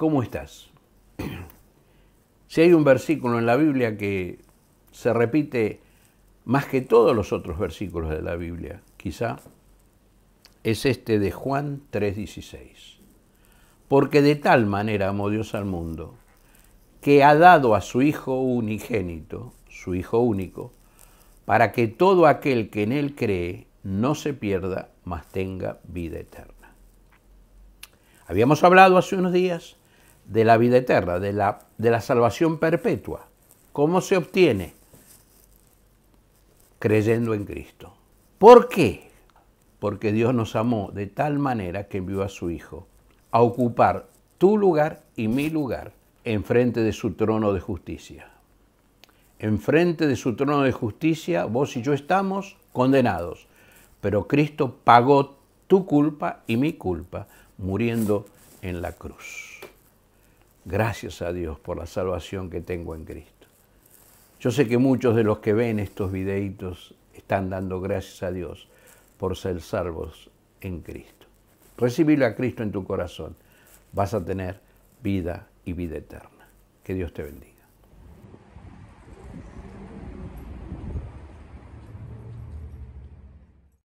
¿cómo estás? Si hay un versículo en la Biblia que se repite más que todos los otros versículos de la Biblia, quizá, es este de Juan 3:16. Porque de tal manera amó Dios al mundo, que ha dado a su Hijo unigénito, su Hijo único, para que todo aquel que en Él cree no se pierda, mas tenga vida eterna. Habíamos hablado hace unos días de la vida eterna, de la, de la salvación perpetua. ¿Cómo se obtiene? Creyendo en Cristo. ¿Por qué? Porque Dios nos amó de tal manera que envió a su Hijo a ocupar tu lugar y mi lugar enfrente de su trono de justicia. Enfrente de su trono de justicia, vos y yo estamos condenados, pero Cristo pagó tu culpa y mi culpa muriendo en la cruz. Gracias a Dios por la salvación que tengo en Cristo. Yo sé que muchos de los que ven estos videitos están dando gracias a Dios por ser salvos en Cristo. Recibilo a Cristo en tu corazón. Vas a tener vida y vida eterna. Que Dios te bendiga.